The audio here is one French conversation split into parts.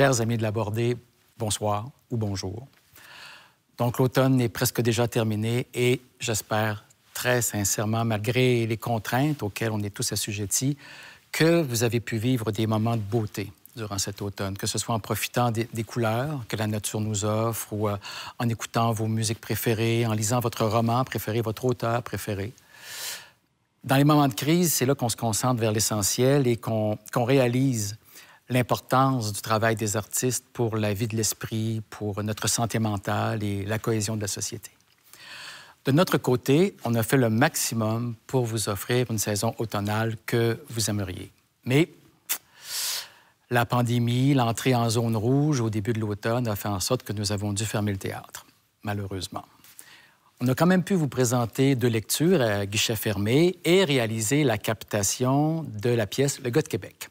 Chers amis de l'aborder bonsoir ou bonjour. Donc l'automne est presque déjà terminé et j'espère très sincèrement, malgré les contraintes auxquelles on est tous assujettis, que vous avez pu vivre des moments de beauté durant cet automne, que ce soit en profitant des, couleurs que la nature nous offre ou euh, en écoutant vos musiques préférées, en lisant votre roman préféré, votre auteur préféré. Dans les moments de crise, c'est là qu'on se concentre vers l'essentiel et qu'on réalise l'importance du travail des artistes pour la vie de l'esprit, pour notre santé mentale et la cohésion de la société. De notre côté, on a fait le maximum pour vous offrir une saison automnale que vous aimeriez. Mais la pandémie, l'entrée en zone rouge au début de l'automne a fait en sorte que nous avons dû fermer le théâtre, malheureusement. On a quand même pu vous présenter deux lectures à guichet fermé et réaliser la captation de la pièce Le gars de Québec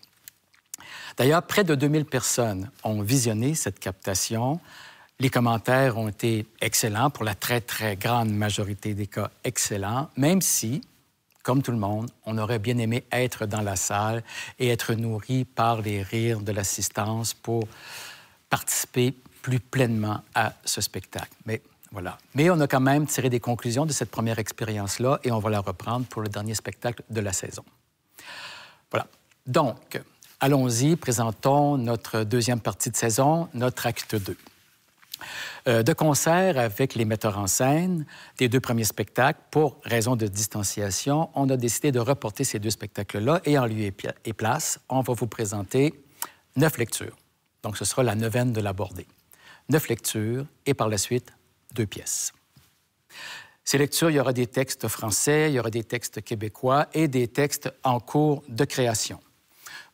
D'ailleurs, près de 2000 personnes ont visionné cette captation. Les commentaires ont été excellents, pour la très, très grande majorité des cas, excellents, même si, comme tout le monde, on aurait bien aimé être dans la salle et être nourri par les rires de l'assistance pour participer plus pleinement à ce spectacle. Mais voilà. Mais on a quand même tiré des conclusions de cette première expérience-là et on va la reprendre pour le dernier spectacle de la saison. Voilà. Donc, Allons-y, présentons notre deuxième partie de saison, notre acte 2. Euh, de concert avec les metteurs en scène des deux premiers spectacles, pour raison de distanciation, on a décidé de reporter ces deux spectacles-là et en lieu et place, on va vous présenter neuf lectures. Donc ce sera la neuvaine de l'abordée. Neuf lectures et par la suite deux pièces. Ces lectures, il y aura des textes français, il y aura des textes québécois et des textes en cours de création.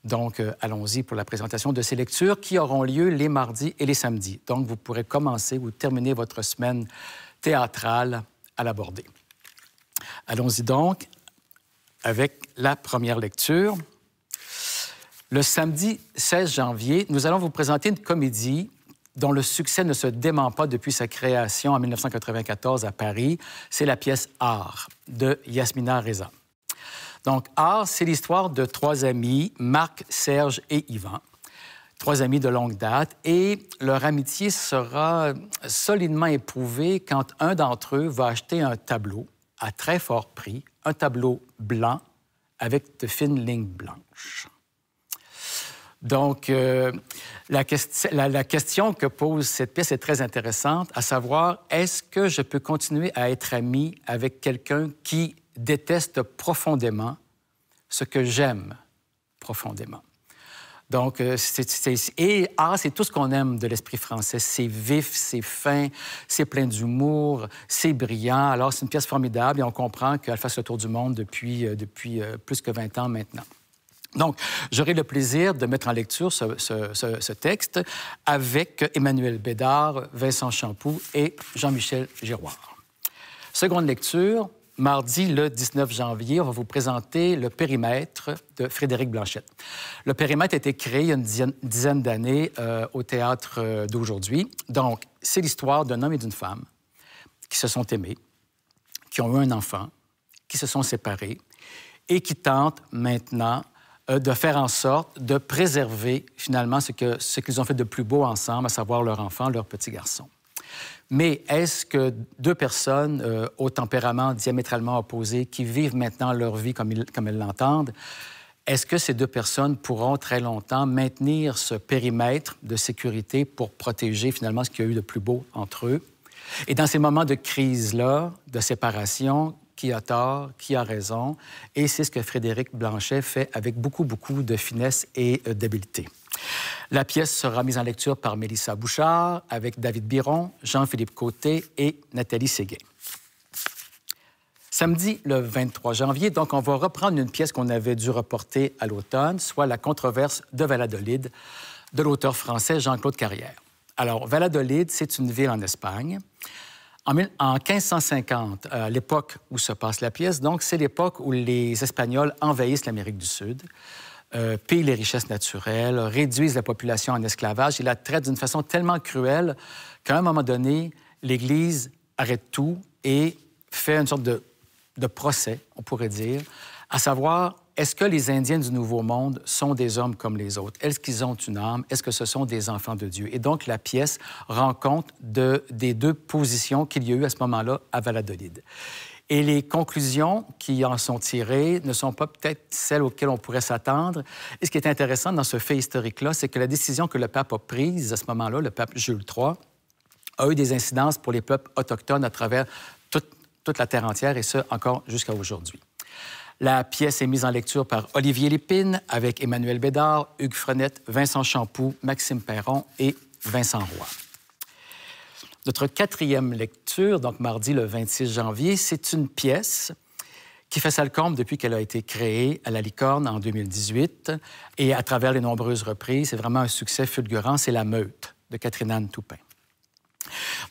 Donc, euh, allons-y pour la présentation de ces lectures qui auront lieu les mardis et les samedis. Donc, vous pourrez commencer ou terminer votre semaine théâtrale à l'aborder. Allons-y donc avec la première lecture. Le samedi 16 janvier, nous allons vous présenter une comédie dont le succès ne se dément pas depuis sa création en 1994 à Paris. C'est la pièce Art de Yasmina Reza. Donc, Art, ah, c'est l'histoire de trois amis, Marc, Serge et Yvan. Trois amis de longue date. Et leur amitié sera solidement éprouvée quand un d'entre eux va acheter un tableau à très fort prix, un tableau blanc avec de fines lignes blanches. Donc, euh, la, la, question que pose cette pièce est très intéressante, à savoir, est-ce que je peux continuer à être ami avec quelqu'un qui déteste profondément ce que j'aime profondément. Donc, euh, c'est... et ah, c'est tout ce qu'on aime de l'esprit français. C'est vif, c'est fin, c'est plein d'humour, c'est brillant. Alors, c'est une pièce formidable et on comprend qu'elle fasse le tour du monde depuis, euh, depuis euh, plus que 20 ans maintenant. Donc, j'aurai le plaisir de mettre en lecture ce, ce, texte avec Emmanuel Bédard, Vincent Champoux et Jean-Michel Giroir. Seconde lecture, Mardi, le 19 janvier, on va vous présenter le périmètre de Frédéric Blanchette. Le périmètre a été créé il y a une dizaine d'années euh, au théâtre euh, d'aujourd'hui. Donc, c'est l'histoire d'un homme et d'une femme qui se sont aimés, qui ont eu un enfant, qui se sont séparés et qui tentent maintenant euh, de faire en sorte de préserver finalement ce qu'ils ont fait de plus beau ensemble, à savoir leur enfant, leur petit garçon. Mais est-ce que deux personnes euh, au tempérament diamétralement opposé, qui vivent maintenant leur vie comme, comme elles l'entendent, est-ce que ces deux personnes pourront très longtemps maintenir ce périmètre de sécurité pour protéger finalement ce qu'il y a eu de plus beau entre eux? Et dans ces moments de crise-là, de séparation, qui a tort, qui a raison, et c'est ce que Frédéric Blanchet fait avec beaucoup, beaucoup de finesse et euh, d'habileté. La pièce sera mise en lecture par Mélissa Bouchard avec David Biron, Jean-Philippe Côté et Nathalie Séguin. Samedi, le 23 janvier, donc, on va reprendre une pièce qu'on avait dû reporter à l'automne, soit La controverse de Valladolid de l'auteur français Jean-Claude Carrière. Alors, Valladolid, c'est une ville en Espagne. En 1550, euh, l'époque où se passe la pièce, donc, c'est l'époque où les Espagnols envahissent l'Amérique du Sud. Euh, pillent les richesses naturelles, réduisent la population en esclavage et la traitent d'une façon tellement cruelle qu'à un moment donné, l'Église arrête tout et fait une sorte de, procès, on pourrait dire, à savoir est-ce que les Indiens du Nouveau Monde sont des hommes comme les autres? Est-ce qu'ils ont une âme? Est-ce que ce sont des enfants de Dieu? Et donc, la pièce rend compte de, des deux positions qu'il y a eu à ce moment-là à Valladolid. Et les conclusions qui en sont tirées ne sont pas peut-être celles auxquelles on pourrait s'attendre. Et ce qui est intéressant dans ce fait historique-là, c'est que la décision que le pape a prise à ce moment-là, le pape Jules III, a eu des incidences pour les peuples autochtones à travers toute, la terre entière, et ce, encore jusqu'à aujourd'hui. La pièce est mise en lecture par Olivier Lépine avec Emmanuel Bédard, Hugues Frenette, Vincent Champoux, Maxime Perron et Vincent Roy. Notre quatrième lecture, donc mardi le 26 janvier, c'est une pièce qui fait sa comble depuis qu'elle a été créée à la Licorne en 2018 et à travers les nombreuses reprises. C'est vraiment un succès fulgurant. C'est La Meute de Catherine-Anne Toupin.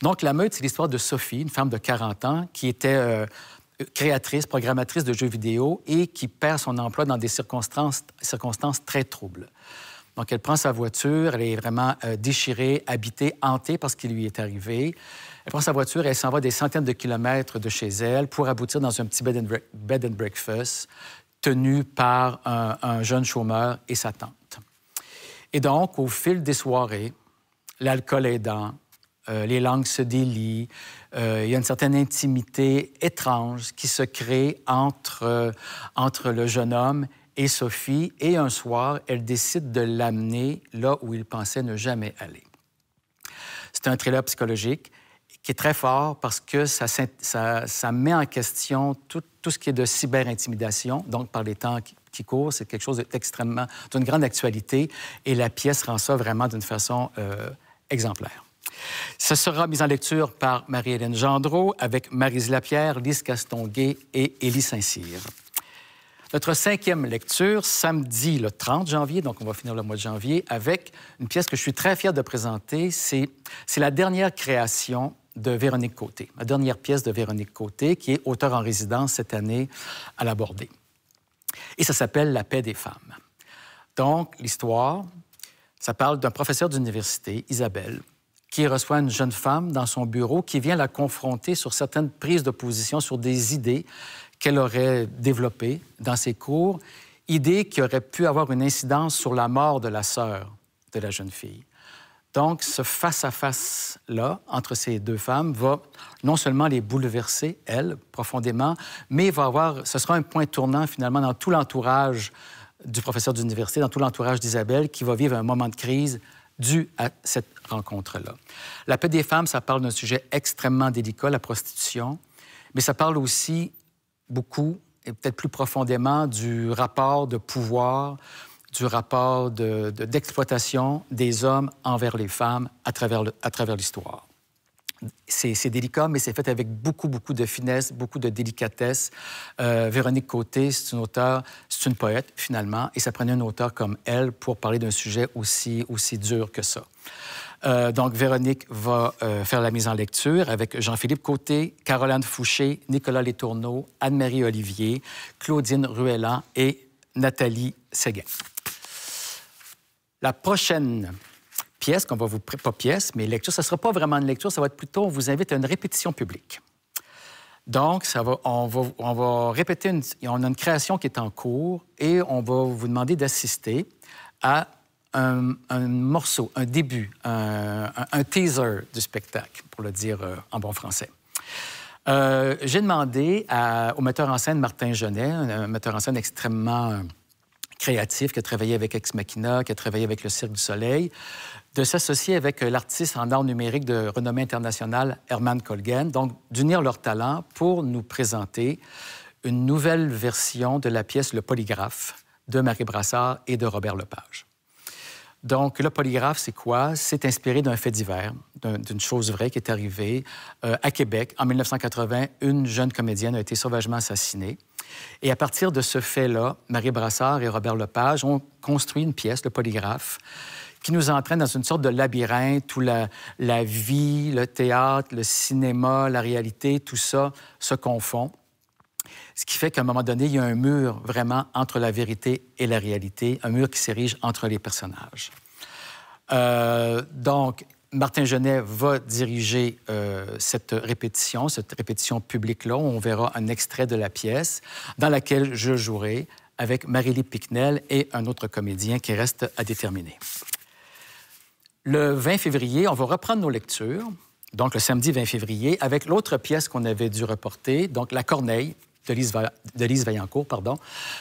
Donc, La Meute, c'est l'histoire de Sophie, une femme de 40 ans qui était euh, créatrice, programmatrice de jeux vidéo et qui perd son emploi dans des circonstances très troubles. Donc, elle prend sa voiture, elle est vraiment euh, déchirée, habitée, hantée par ce lui est arrivé. Elle prend sa voiture et elle s'en va des centaines de kilomètres de chez elle pour aboutir dans un petit bed and, breakfast tenu par un, jeune chômeur et sa tante. Et donc, au fil des soirées, l'alcool aidant, dans, euh, les langues se délient, euh, il y a une certaine intimité étrange qui se crée entre, entre le jeune homme et Sophie, et un soir, elle décide de l'amener là où il pensait ne jamais aller. C'est un thriller psychologique qui est très fort parce que ça, met en question tout, ce qui est de cyber-intimidation, Donc, par les temps qui, courent, c'est quelque chose d'extrêmement, d'une grande actualité. Et la pièce rend ça vraiment d'une façon euh, exemplaire. Ce sera mis en lecture par Marie-Hélène Gendreau avec Marise Lapierre, Lise Castonguay et Élie Saint-Cyr. Notre cinquième lecture, samedi le 30 janvier, donc on va finir le mois de janvier, avec une pièce que je suis très fier de présenter. C'est la dernière création de Véronique Côté, la dernière pièce de Véronique Côté, qui est auteur en résidence cette année à la Et ça s'appelle La paix des femmes. Donc, l'histoire, ça parle d'un professeur d'université, Isabelle, qui reçoit une jeune femme dans son bureau qui vient la confronter sur certaines prises de position, sur des idées qu'elle aurait développé dans ses cours, idée qui aurait pu avoir une incidence sur la mort de la sœur de la jeune fille. Donc, ce face-à-face-là entre ces deux femmes va non seulement les bouleverser, elles, profondément, mais va avoir, ce sera un point tournant finalement dans tout l'entourage du professeur d'université, dans tout l'entourage d'Isabelle, qui va vivre un moment de crise dû à cette rencontre-là. La paix des femmes, ça parle d'un sujet extrêmement délicat, la prostitution, mais ça parle aussi beaucoup, et peut-être plus profondément, du rapport de pouvoir, du rapport d'exploitation des hommes envers les femmes à travers l'histoire c'est délicat, mais c'est fait avec beaucoup, beaucoup de finesse, beaucoup de délicatesse. Euh, Véronique Côté, c'est une auteure, c'est une poète, finalement, et ça prenait un auteur comme elle pour parler d'un sujet aussi, aussi dur que ça. Euh, donc, Véronique va euh, faire la mise en lecture avec Jean-Philippe Côté, Caroline Fouché, Nicolas Letourneau, Anne-Marie Olivier, Claudine Ruellan et Nathalie Séguin. La prochaine pièce qu'on va vous... Pas pièce, mais lecture. Ce ne sera pas vraiment une lecture, ça va être plutôt, on vous invite à une répétition publique. Donc, on, va, répéter, une, on a une création qui est en cours et on va vous demander d'assister à un, morceau, un début, un, teaser du spectacle, pour le dire euh, en bon français. Euh, j'ai demandé au metteur en scène Martin Genet, un metteur en scène extrêmement qui a travaillé avec Ex Machina, qui a travaillé avec le Cirque du Soleil, de s'associer avec euh, l'artiste en art numérique de renommée internationale Herman Colgan, donc d'unir leurs talents pour nous présenter une nouvelle version de la pièce Le Polygraphe de Marie Brassard et de Robert Lepage. Donc, le polygraphe, c'est quoi? C'est inspiré d'un fait divers, d'une chose vraie qui est arrivée euh, à Québec en 1980. Une jeune comédienne a été sauvagement assassinée. Et à partir de ce fait-là, Marie Brassard et Robert Lepage ont construit une pièce, le polygraphe, qui nous entraîne dans une sorte de labyrinthe où la, vie, le théâtre, le cinéma, la réalité, tout ça se confond. Ce qui fait qu'à un moment donné, il y a un mur vraiment entre la vérité et la réalité, un mur qui s'érige entre les personnages. Euh, donc, Martin Genet va diriger euh, cette répétition, cette répétition publique-là. On verra un extrait de la pièce dans laquelle je jouerai avec Marie-Lie et un autre comédien qui reste à déterminer. Le 20 février, on va reprendre nos lectures, donc le samedi 20 février, avec l'autre pièce qu'on avait dû reporter, donc La Corneille de Lise, Vaillancourt, pardon,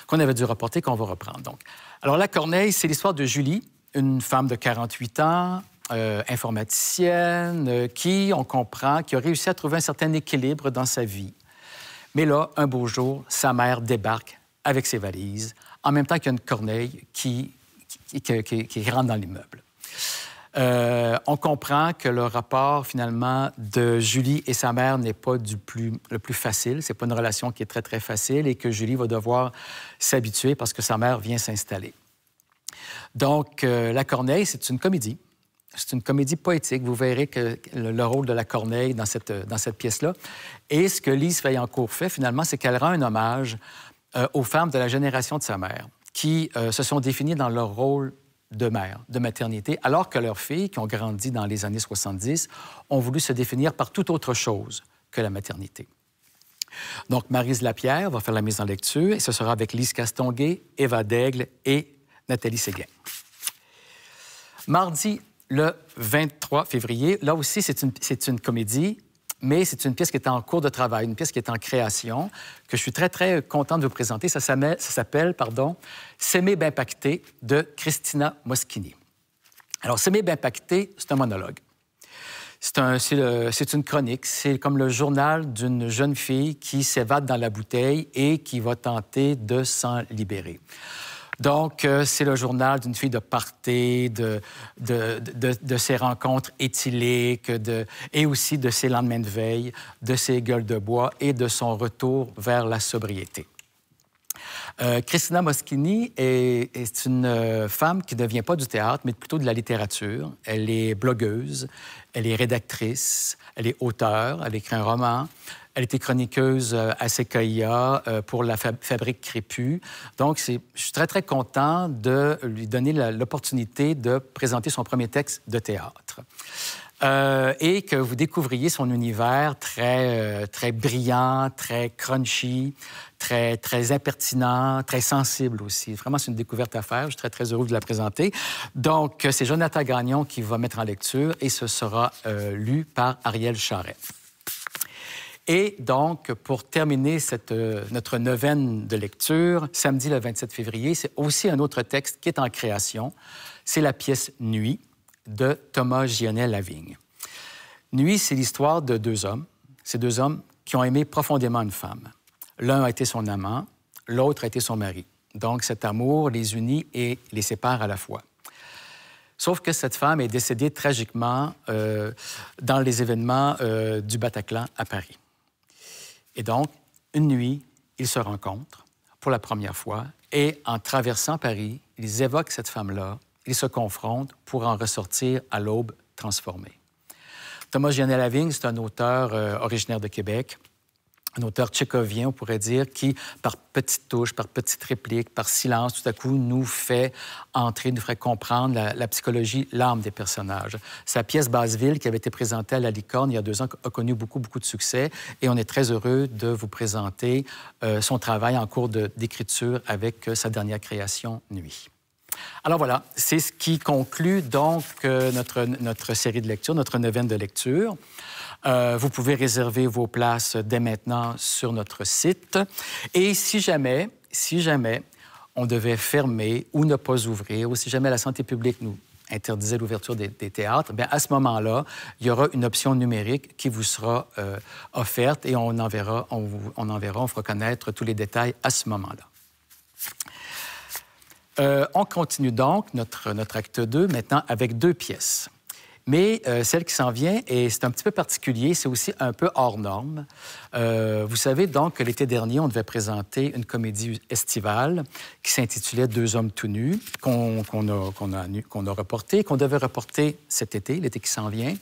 qu'on avait dû reporter, qu'on va reprendre. Donc. Alors La Corneille, c'est l'histoire de Julie, une femme de 48 ans, euh, informaticienne, euh, qui, on comprend, qui a réussi à trouver un certain équilibre dans sa vie. Mais là, un beau jour, sa mère débarque avec ses valises, en même temps qu'il y a une corneille qui, qui, rentre dans l'immeuble. Euh, on comprend que le rapport finalement de Julie et sa mère n'est pas du plus, le plus facile. C'est pas une relation qui est très très facile et que Julie va devoir s'habituer parce que sa mère vient s'installer. Donc la Corneille, c'est une comédie c'est une comédie poétique. Vous verrez que le, rôle de la Corneille dans cette, dans cette pièce-là. Et ce que Lise Fayencourt fait, finalement, c'est qu'elle rend un hommage euh, aux femmes de la génération de sa mère, qui euh, se sont définies dans leur rôle de mère, de maternité, alors que leurs filles, qui ont grandi dans les années 70, ont voulu se définir par tout autre chose que la maternité. Donc, Marise Lapierre va faire la mise en lecture et ce sera avec Lise Castonguay, Eva Daigle et Nathalie Séguin. Mardi le 23 février. Là aussi, c'est une, comédie, mais c'est une pièce qui est en cours de travail, une pièce qui est en création, que je suis très, très content de vous présenter. Ça s'appelle, pardon, S'aimer pacté de Christina Moschini. Alors, S'aimer bien pacté, c'est un monologue. C'est une chronique, c'est comme le journal d'une jeune fille qui s'évade dans la bouteille et qui va tenter de s'en libérer. Donc, euh, c'est le journal d'une fille de partée, de, de, de ses rencontres éthyliques, et aussi de ses lendemains de veille, de ses gueules de bois et de son retour vers la sobriété. Euh, Christina Moschini est, une euh, femme qui ne devient pas du théâtre, mais plutôt de la littérature. Elle est blogueuse, elle est rédactrice, elle est auteure, elle écrit un roman. Elle était chroniqueuse euh, à Sequoia pour la Fabrique Crépus. Donc, je suis très, très content de lui donner l'opportunité de présenter son premier texte de théâtre. Euh, et que vous découvriez son univers très, euh, très brillant, très crunchy, très, très impertinent, très sensible aussi. Vraiment, c'est une découverte à faire. Je suis très, très heureux de la présenter. Donc, c'est Jonathan Gagnon qui va mettre en lecture et ce sera euh, lu par Ariel Charret. Et donc, pour terminer cette, notre neuvaine de lecture, samedi le 27 février, c'est aussi un autre texte qui est en création. C'est la pièce Nuit de Thomas Gionnet-Lavigne. Nuit, c'est l'histoire de deux hommes, ces deux hommes qui ont aimé profondément une femme. L'un a été son amant, l'autre a été son mari. Donc cet amour les unit et les sépare à la fois. Sauf que cette femme est décédée tragiquement euh, dans les événements euh, du Bataclan à Paris. Et donc, une nuit, ils se rencontrent pour la première fois et en traversant Paris, ils évoquent cette femme-là ils se confrontent pour en ressortir à l'aube transformée. Thomas Janet lavigne c'est un auteur euh, originaire de Québec, un auteur tchécovien, on pourrait dire, qui, par petites touches, par petites répliques, par silence, tout à coup, nous fait entrer, nous ferait comprendre la, psychologie, l'âme des personnages. Sa pièce Basseville, qui avait été présentée à la Licorne il y a deux ans, a connu beaucoup, beaucoup de succès, et on est très heureux de vous présenter euh, son travail en cours d'écriture avec euh, sa dernière création, Nuit. Alors voilà, c'est ce qui conclut donc euh, notre, notre série de lectures, notre neuvaine de lecture. Euh, vous pouvez réserver vos places dès maintenant sur notre site. Et si jamais, si jamais on devait fermer ou ne pas ouvrir, ou si jamais la santé publique nous interdisait l'ouverture des, théâtres, bien à ce moment-là, il y aura une option numérique qui vous sera euh, offerte et on enverra, on, on enverra, on fera connaître tous les détails à ce moment-là. Euh, on continue donc notre, notre acte 2 maintenant avec deux pièces. Mais euh, celle qui s'en vient, et c'est un petit peu particulier, c'est aussi un peu hors norme. Euh, vous savez donc que l'été dernier, on devait présenter une comédie estivale qui s'intitulait Deux hommes tout nus, qu'on a, qu'on a, reporté, qu'on devait reporter cet été, l'été qui s'en vient.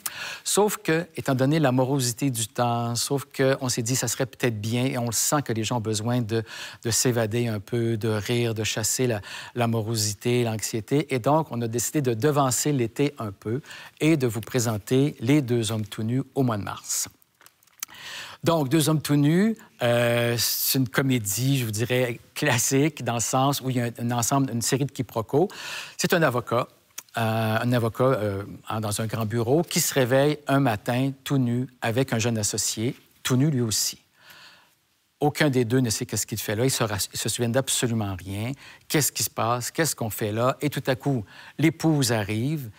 Sauf que, étant donné la morosité du temps, sauf qu'on s'est dit ça serait peut-être bien, et on le sent que les gens ont besoin de, s'évader un peu, de rire, de chasser la, la morosité, l'anxiété. Et donc, on a décidé de devancer l'été un peu. Et de vous présenter les deux hommes tout nus au mois de mars. Donc, Deux hommes tout nus, euh, c'est une comédie, je vous dirais, classique, dans le sens où il y a un, ensemble, une série de quiproquos. C'est un avocat, euh, un avocat euh, dans un grand bureau, qui se réveille un matin tout nu avec un jeune associé, tout nu lui aussi. Aucun des deux ne sait qu'est-ce qu'il fait là. Ils se, se souviennent d'absolument rien. Qu'est-ce qui se passe? Qu'est-ce qu'on fait là? Et tout à coup, l'épouse arrive.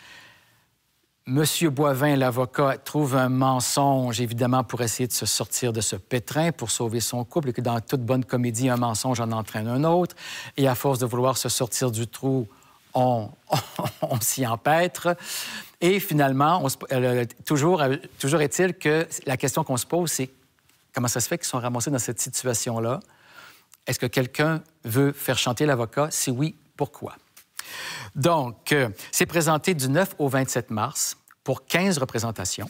Monsieur Boivin, l'avocat, trouve un mensonge, évidemment, pour essayer de se sortir de ce pétrin, pour sauver son couple, et que dans toute bonne comédie, un mensonge en entraîne un autre. Et à force de vouloir se sortir du trou, on, s'y empêtre. Et finalement, toujours, toujours est-il que la question qu'on se pose, c'est comment ça se fait qu'ils sont ramassés dans cette situation-là? Est-ce que quelqu'un veut faire chanter l'avocat? Si oui, pourquoi? Donc, euh, c'est présenté du 9 au 27 mars pour 15 représentations.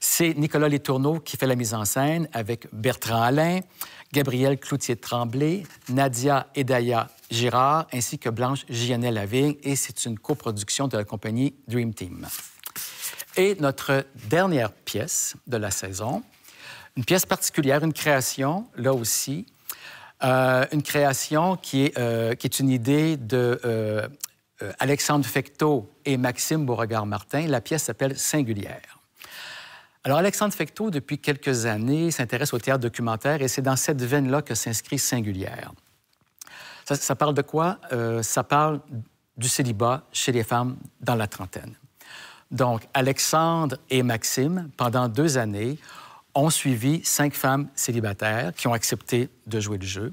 C'est Nicolas Letourneau qui fait la mise en scène avec Bertrand Alain, Gabriel Cloutier-Tremblay, Nadia Edaya Girard ainsi que Blanche Gionel lavigne et c'est une coproduction de la compagnie Dream Team. Et notre dernière pièce de la saison, une pièce particulière, une création, là aussi, euh, une création euh, qui est, une idée de euh, Alexandre Fecteau et Maxime Beauregard-Martin. La pièce s'appelle Singulière. Alors, Alexandre Fecteau, depuis quelques années, s'intéresse au théâtre documentaire et c'est dans cette veine-là que s'inscrit Singulière. Ça, ça, parle de quoi? ça parle du célibat chez les femmes dans la trentaine. Donc, Alexandre et Maxime, pendant deux années, ont suivi cinq femmes célibataires qui ont accepté de jouer le jeu.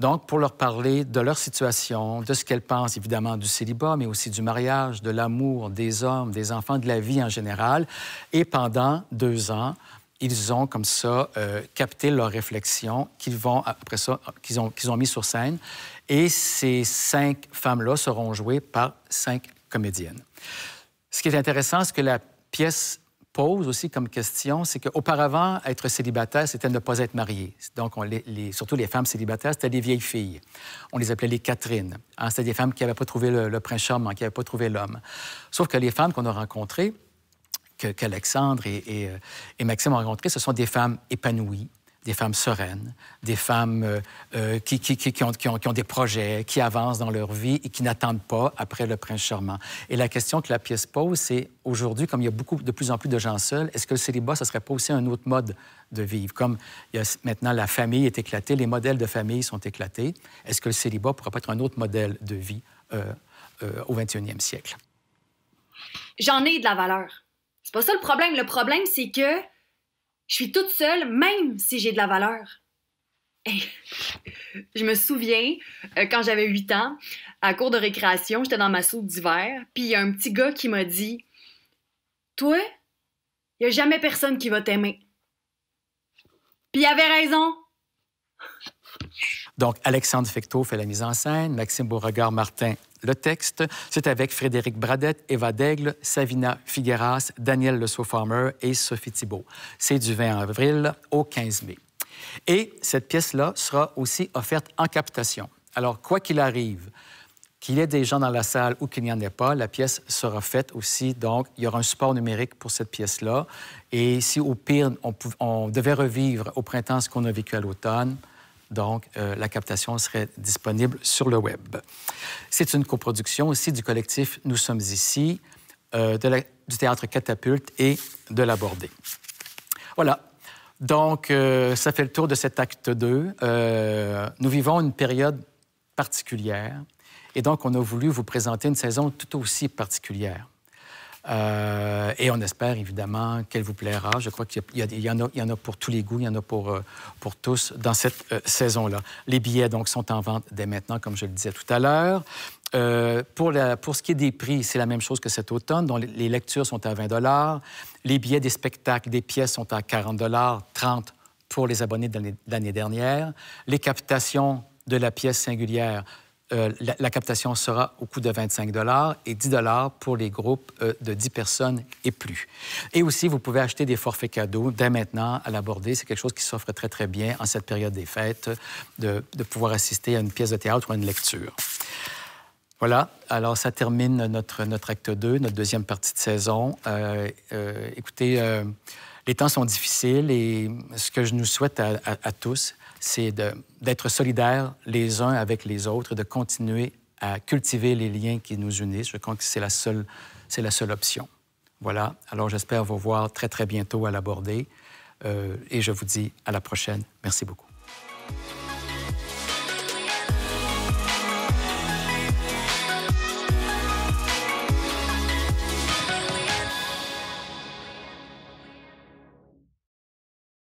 Donc, pour leur parler de leur situation, de ce qu'elles pensent évidemment du célibat, mais aussi du mariage, de l'amour, des hommes, des enfants, de la vie en général. Et pendant deux ans, ils ont comme ça euh, capté leurs réflexions qu'ils vont après ça qu'ils ont qu'ils ont mis sur scène et ces cinq femmes-là seront jouées par cinq comédiennes. Ce qui est intéressant, c'est que la pièce pose aussi comme question, c'est qu'auparavant, être célibataire, c'était ne pas être marié. Donc, surtout les femmes célibataires, c'était des vieilles filles. On les appelait les Catherine. Hein, c'était des femmes qui n'avaient pas trouvé le, prince charmant, qui n'avaient pas trouvé l'homme. Sauf que les femmes qu'on a rencontrées, qu'Alexandre et, euh, et Maxime ont rencontrées, ce sont des femmes épanouies, des femmes sereines, des femmes euh, euh, qui, qui, qui, ont, qui, ont, qui ont des projets, qui avancent dans leur vie et qui n'attendent pas après le prince charmant. Et la question que la pièce pose, c'est aujourd'hui, comme il y a beaucoup, de plus en plus de gens seuls, est-ce que le célibat, ce ne serait pas aussi un autre mode de vivre? Comme maintenant la famille est éclatée, les modèles de famille sont éclatés, est-ce que le célibat pourrait pas être un autre modèle de vie euh, au 21e siècle? J'en ai de la valeur. C'est pas ça le problème. Le problème, c'est que je suis toute seule, même si j'ai de la valeur. je me souviens, euh, quand j'avais 8 ans, à cours de récréation, j'étais dans ma soupe d'hiver, puis il y a un petit gars qui m'a dit Toi, il n'y a jamais personne qui va t'aimer. Puis il avait raison. Donc, Alexandre Fecteau fait la mise en scène, Maxime Beauregard-Martin le texte, c'est avec Frédéric Bradette, Eva Daigle, Savina Figueras, Daniel Le Farmer et Sophie Thibault. C'est du 20 avril au 15 mai. Et cette pièce-là sera aussi offerte en captation. Alors, quoi qu'il arrive, qu'il y ait des gens dans la salle ou qu'il n'y en ait pas, la pièce sera faite aussi. Donc, il y aura un support numérique pour cette pièce-là. Et si au pire, on, on devait revivre au printemps ce qu'on a vécu à l'automne, donc, euh, la captation serait disponible sur le web. C'est une coproduction aussi du collectif Nous sommes ici, euh, de du théâtre Catapulte et de l'Abordé. Voilà. Donc, euh, ça fait le tour de cet acte 2. nous vivons une période particulière et donc on a voulu vous présenter une saison tout aussi particulière. Euh, et on espère évidemment qu'elle vous plaira. Je crois qu'il y, en a pour tous les goûts, il y en a pour, euh, pour tous dans cette euh, saison-là. Les billets donc sont en vente dès maintenant, comme je le disais tout à l'heure. pour, pour ce qui est des prix, c'est la même chose que cet automne, dont les lectures sont à 20 les billets des spectacles, des pièces sont à 40 30 pour les abonnés de l'année dernière. Les captations de la pièce singulière euh, la, captation sera au coût de 25 et 10 pour les groupes euh, de 10 personnes et plus. Et aussi, vous pouvez acheter des forfaits cadeaux dès maintenant à l'aborder. C'est quelque chose qui s'offre très, très bien en cette période des fêtes, de, pouvoir assister à une pièce de théâtre ou à une lecture. Voilà, alors ça termine notre, notre acte 2, notre deuxième partie de saison. Euh, écoutez, les temps sont difficiles et ce que je nous souhaite à tous, c'est d'être solidaires les uns avec les autres de continuer à cultiver les liens qui nous unissent. Je crois que c'est la seule, la seule option. Voilà. Alors, j'espère vous voir très, très bientôt à l'aborder. Euh, et je vous dis à la prochaine. Merci beaucoup.